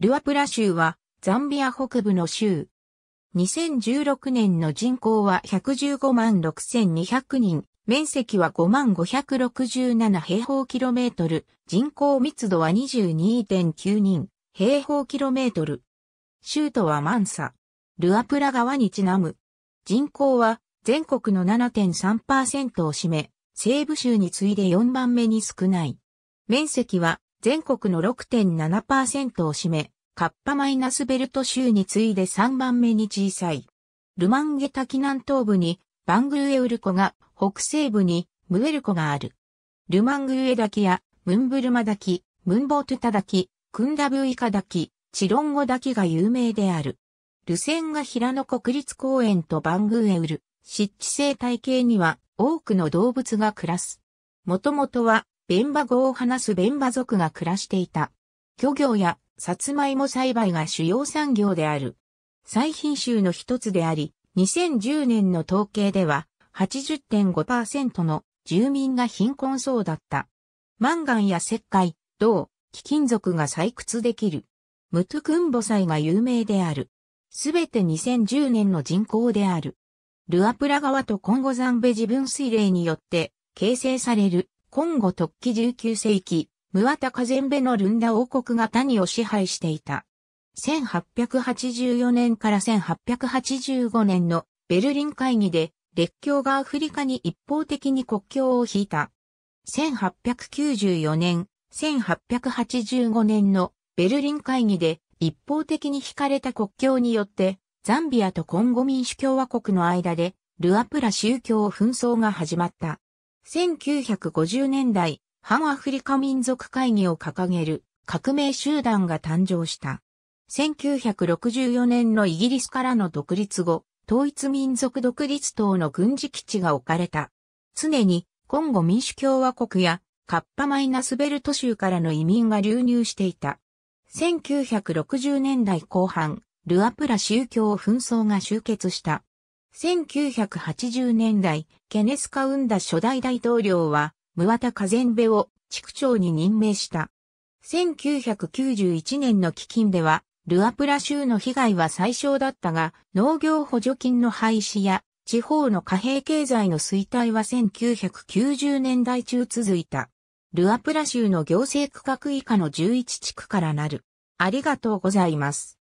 ルアプラ州はザンビア北部の州。2016年の人口は115万6200人、面積は5万567平方キロメートル、人口密度は22.9人平方キロメートル。州都はマンサ。ルアプラ川にちなむ。人口は全国の7.3%を占め、西部州に次いで4番目に少ない。面積は全国の6.7%を占め、カッパマイナスベルト州に次いで3番目に小さい。ルマンゲ滝南東部にバングーエウル湖が、北西部にムエル湖がある。ルマングーエ滝やムンブルマ滝、ムンボートゥタ滝、クンダブイカ滝、チロンゴ滝が有名である。ルセンガ平野国立公園とバングーエウル、湿地生態系には多くの動物が暮らす。もともとはベンバ語を話すベンバ族が暮らしていた。漁業やサツマイモ栽培が主要産業である。最品種の一つであり、2010年の統計では80.5%の住民が貧困層だった。マンガンや石灰、銅、貴金属が採掘できる。ムトクンボ祭が有名である。すべて2010年の人口である。ルアプラ川とコンゴザンベ自分水嶺によって形成されるコンゴ突起19世紀、ムワタカゼンベのルンダ王国が谷を支配していた。1884年から1885年のベルリン会議で列強がアフリカに一方的に国境を引いた。1894年、1885年のベルリン会議で一方的に引かれた国境によってザンビアとコンゴ民主共和国の間でルアプラ宗教紛争が始まった。1950年代、反アフリカ民族会議を掲げる革命集団が誕生した。1964年のイギリスからの独立後、統一民族独立党の軍事基地が置かれた。常に、コンゴ民主共和国や、カッパマイナスベルト州からの移民が流入していた。1960年代後半、ルアプラ宗教紛争が終結した。1980年代、ケネスカウンダ初代大統領は、ムワタカゼンベを地区長に任命した。1991年の基金では、ルアプラ州の被害は最小だったが、農業補助金の廃止や、地方の貨幣経済の衰退は1990年代中続いた。ルアプラ州の行政区画以下の11地区からなる。ありがとうございます。